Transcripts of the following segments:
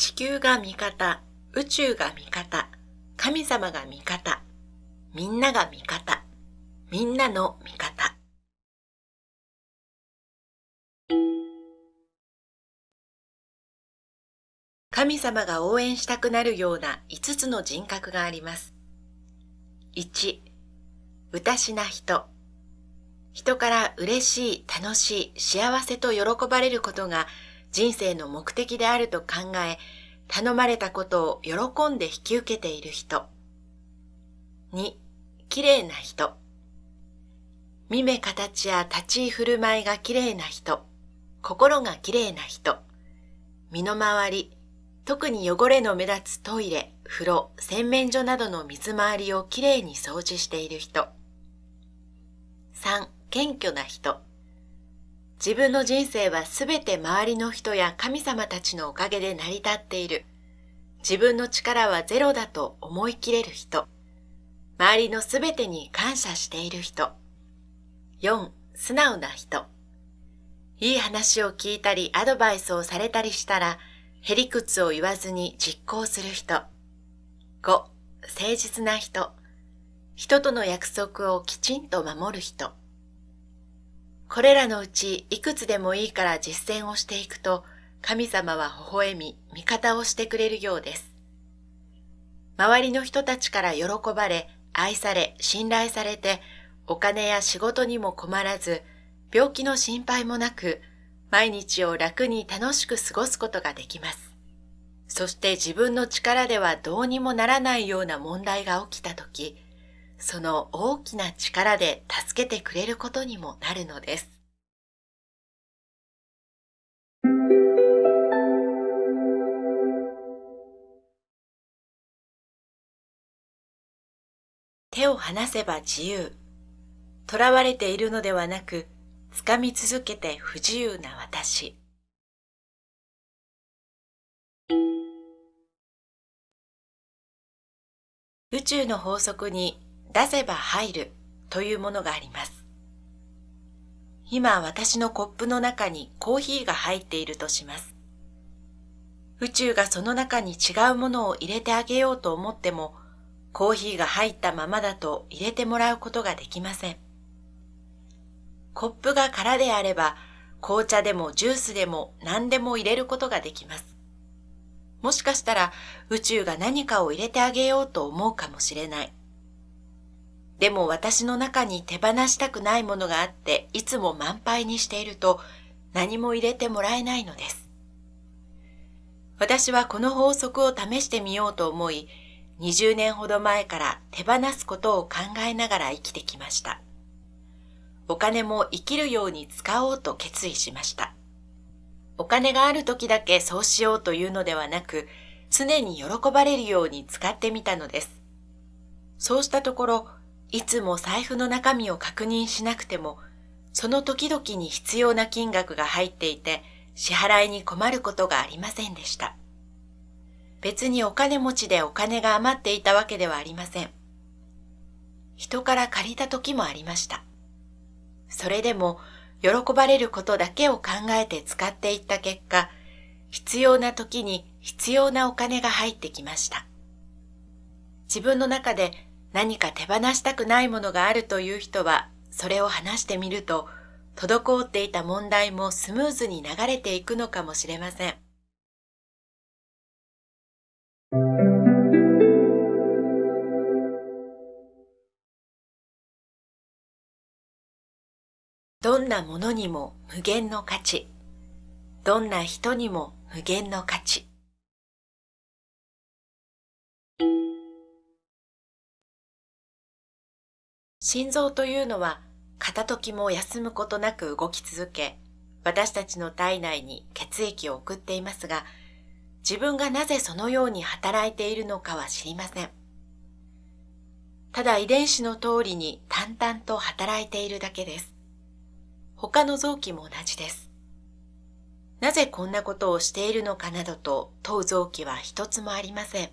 地球が味方、宇宙が味方、神様が味方、みんなが味方、みんなの味方。神様が応援したくなるような5つの人格があります。1、うたしな人。人から嬉しい、楽しい、幸せと喜ばれることが人生の目的であると考え、頼まれたことを喜んで引き受けている人。2、綺麗な人。見目形や立ち居振る舞いが綺麗な人。心が綺麗な人。身の回り、特に汚れの目立つトイレ、風呂、洗面所などの水回りをきれいに掃除している人。3、謙虚な人。自分の人生はすべて周りの人や神様たちのおかげで成り立っている。自分の力はゼロだと思い切れる人。周りのすべてに感謝している人。4. 素直な人。いい話を聞いたりアドバイスをされたりしたら、へりくつを言わずに実行する人。5. 誠実な人。人との約束をきちんと守る人。これらのうちいくつでもいいから実践をしていくと、神様は微笑み、味方をしてくれるようです。周りの人たちから喜ばれ、愛され、信頼されて、お金や仕事にも困らず、病気の心配もなく、毎日を楽に楽しく過ごすことができます。そして自分の力ではどうにもならないような問題が起きたとき、その大きな力で助けてくれることにもなるのです。手を離せば自由。囚われているのではなく、掴み続けて不自由な私。宇宙の法則に出せば入るというものがあります。今私のコップの中にコーヒーが入っているとします。宇宙がその中に違うものを入れてあげようと思っても、コーヒーが入ったままだと入れてもらうことができません。コップが空であれば、紅茶でもジュースでも何でも入れることができます。もしかしたら宇宙が何かを入れてあげようと思うかもしれない。でも私の中に手放したくないものがあっていつも満杯にしていると何も入れてもらえないのです。私はこの法則を試してみようと思い、20年ほど前から手放すことを考えながら生きてきました。お金も生きるように使おうと決意しました。お金がある時だけそうしようというのではなく、常に喜ばれるように使ってみたのです。そうしたところ、いつも財布の中身を確認しなくても、その時々に必要な金額が入っていて、支払いに困ることがありませんでした。別にお金持ちでお金が余っていたわけではありません。人から借りた時もありました。それでも、喜ばれることだけを考えて使っていった結果、必要な時に必要なお金が入ってきました。自分の中で何か手放したくないものがあるという人はそれを話してみると滞っていた問題もスムーズに流れていくのかもしれません。どんなものにも無限の価値。どんな人にも無限の価値。心臓というのは片時も休むことなく動き続け、私たちの体内に血液を送っていますが、自分がなぜそのように働いているのかは知りません。ただ遺伝子の通りに淡々と働いているだけです。他の臓器も同じです。なぜこんなことをしているのかなどと問う臓器は一つもありません。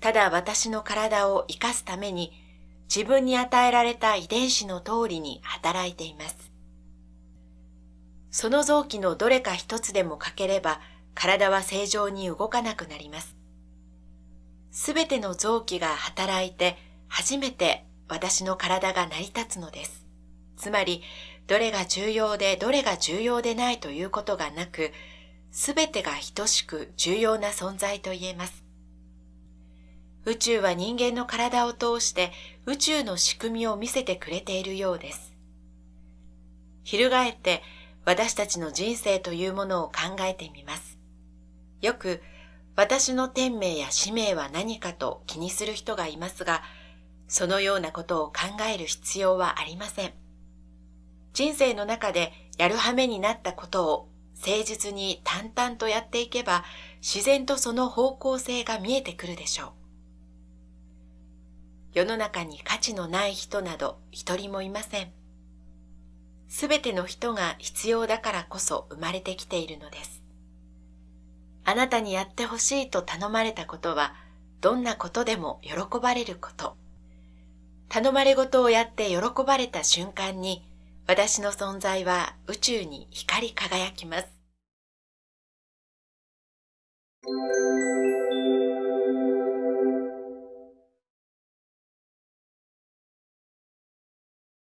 ただ私の体を生かすために自分に与えられた遺伝子の通りに働いています。その臓器のどれか一つでも欠ければ体は正常に動かなくなります。すべての臓器が働いて初めて私の体が成り立つのです。つまり、どれが重要でどれが重要でないということがなく、すべてが等しく重要な存在と言えます。宇宙は人間の体を通して宇宙の仕組みを見せてくれているようです。翻って私たちの人生というものを考えてみます。よく私の天命や使命は何かと気にする人がいますが、そのようなことを考える必要はありません。人生の中でやるはめになったことを誠実に淡々とやっていけば、自然とその方向性が見えてくるでしょう。世の中に価値のない人など一人もいません。すべての人が必要だからこそ生まれてきているのです。あなたにやってほしいと頼まれたことは、どんなことでも喜ばれること。頼まれ事をやって喜ばれた瞬間に、私の存在は宇宙に光り輝きます。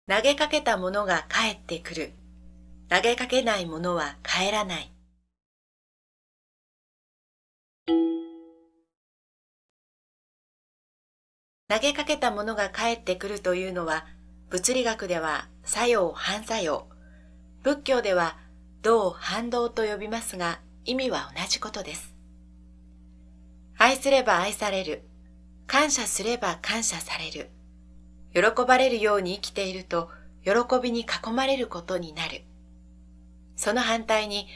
投げかけたものが帰ってくる。投げかけないものは帰らない。投げかけたものが帰ってくるというのは、物理学では作用反作用、仏教では動反動と呼びますが、意味は同じことです。愛すれば愛される、感謝すれば感謝される。喜ばれるように生きていると喜びに囲まれることになる。その反対に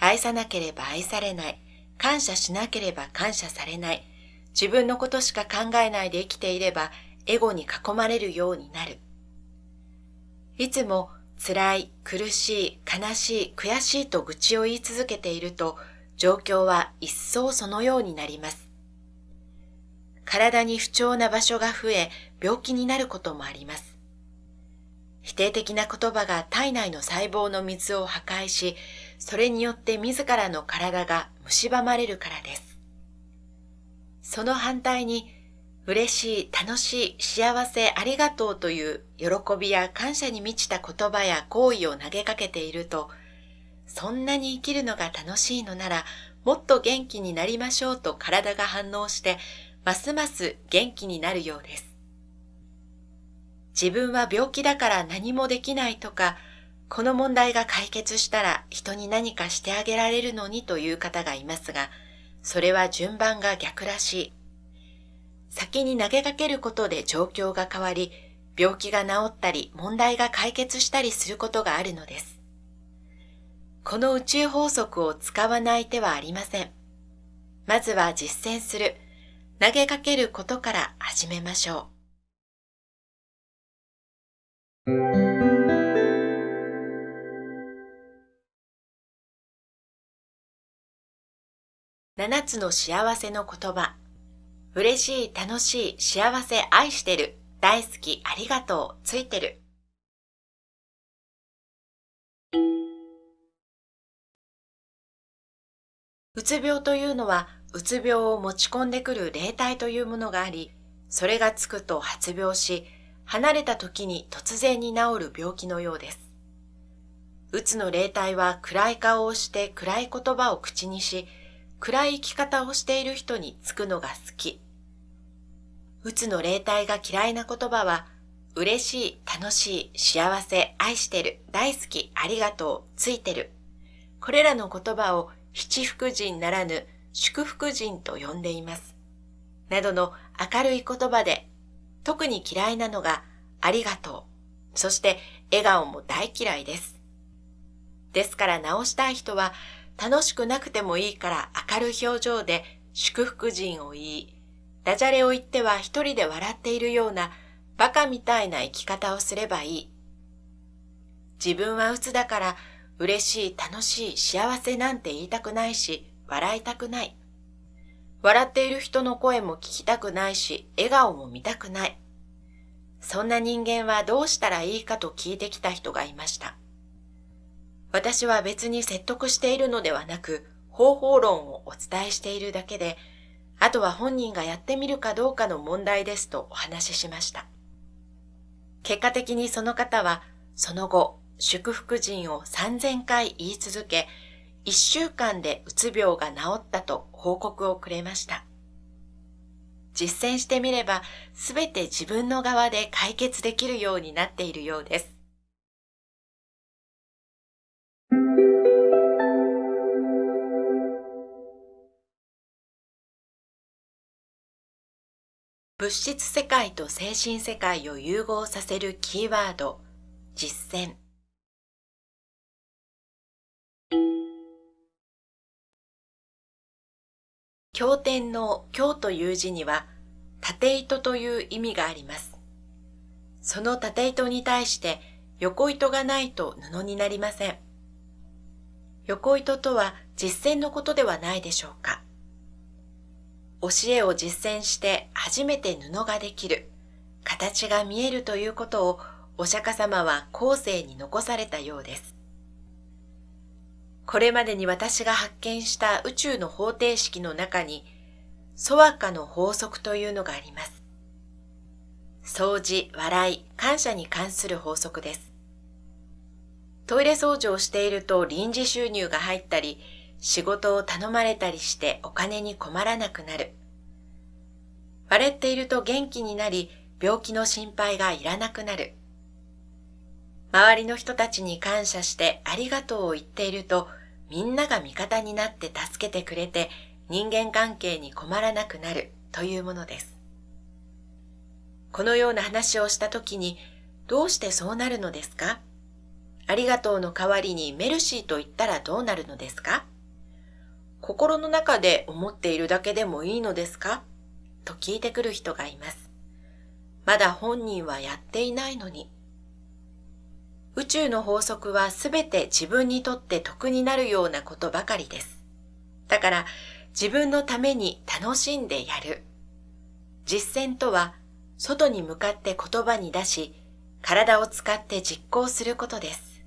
愛さなければ愛されない、感謝しなければ感謝されない、自分のことしか考えないで生きていればエゴに囲まれるようになる。いつも辛い、苦しい、悲しい、悔しいと愚痴を言い続けていると状況は一層そのようになります。体に不調な場所が増え、病気になることもあります。否定的な言葉が体内の細胞の水を破壊し、それによって自らの体が蝕まれるからです。その反対に、嬉しい、楽しい、幸せ、ありがとうという喜びや感謝に満ちた言葉や行為を投げかけていると、そんなに生きるのが楽しいのなら、もっと元気になりましょうと体が反応して、ますます元気になるようです。自分は病気だから何もできないとか、この問題が解決したら人に何かしてあげられるのにという方がいますが、それは順番が逆らしい。先に投げかけることで状況が変わり、病気が治ったり問題が解決したりすることがあるのです。この宇宙法則を使わない手はありません。まずは実践する。投げかけることから始めましょう。七つの幸せの言葉。嬉しい、楽しい、幸せ、愛してる、大好き、ありがとう、ついてる。うつ病というのはうつ病を持ち込んでくる霊体というものがあり、それがつくと発病し、離れた時に突然に治る病気のようです。うつの霊体は暗い顔をして暗い言葉を口にし、暗い生き方をしている人につくのが好き。うつの霊体が嫌いな言葉は、嬉しい、楽しい、幸せ、愛してる、大好き、ありがとう、ついてる。これらの言葉を七福神ならぬ祝福人と呼んでいます。などの明るい言葉で、特に嫌いなのがありがとう、そして笑顔も大嫌いです。ですから直したい人は楽しくなくてもいいから明るい表情で祝福人を言い、ダジャレを言っては一人で笑っているようなバカみたいな生き方をすればいい。自分は鬱だから嬉しい、楽しい、幸せなんて言いたくないし、笑いたくない。笑っている人の声も聞きたくないし、笑顔も見たくない。そんな人間はどうしたらいいかと聞いてきた人がいました。私は別に説得しているのではなく、方法論をお伝えしているだけで、あとは本人がやってみるかどうかの問題ですとお話ししました。結果的にその方は、その後、祝福人を3000回言い続け、1週間でうつ病が治ったと報告をくれました。実践してみれば、すべて自分の側で解決できるようになっているようです。物質世界と精神世界を融合させるキーワード、実践。経典の経という字には、縦糸という意味があります。その縦糸に対して横糸がないと布になりません。横糸とは実践のことではないでしょうか。教えを実践して初めて布ができる、形が見えるということをお釈迦様は後世に残されたようです。これまでに私が発見した宇宙の方程式の中に、ソワカの法則というのがあります。掃除、笑い、感謝に関する法則です。トイレ掃除をしていると臨時収入が入ったり、仕事を頼まれたりしてお金に困らなくなる。笑っていると元気になり、病気の心配がいらなくなる。周りの人たちに感謝してありがとうを言っていると、みんなが味方になって助けてくれて、人間関係に困らなくなるというものです。このような話をしたときに、どうしてそうなるのですかありがとうの代わりにメルシーと言ったらどうなるのですか心の中で思っているだけでもいいのですかと聞いてくる人がいます。まだ本人はやっていないのに。宇宙の法則はすべて自分にとって得になるようなことばかりです。だから自分のために楽しんでやる。実践とは外に向かって言葉に出し、体を使って実行することです。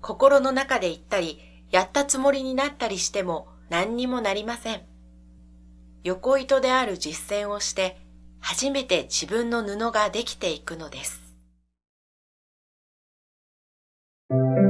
心の中で言ったり、やったつもりになったりしても何にもなりません。横糸である実践をして、初めて自分の布ができていくのです。Thank you.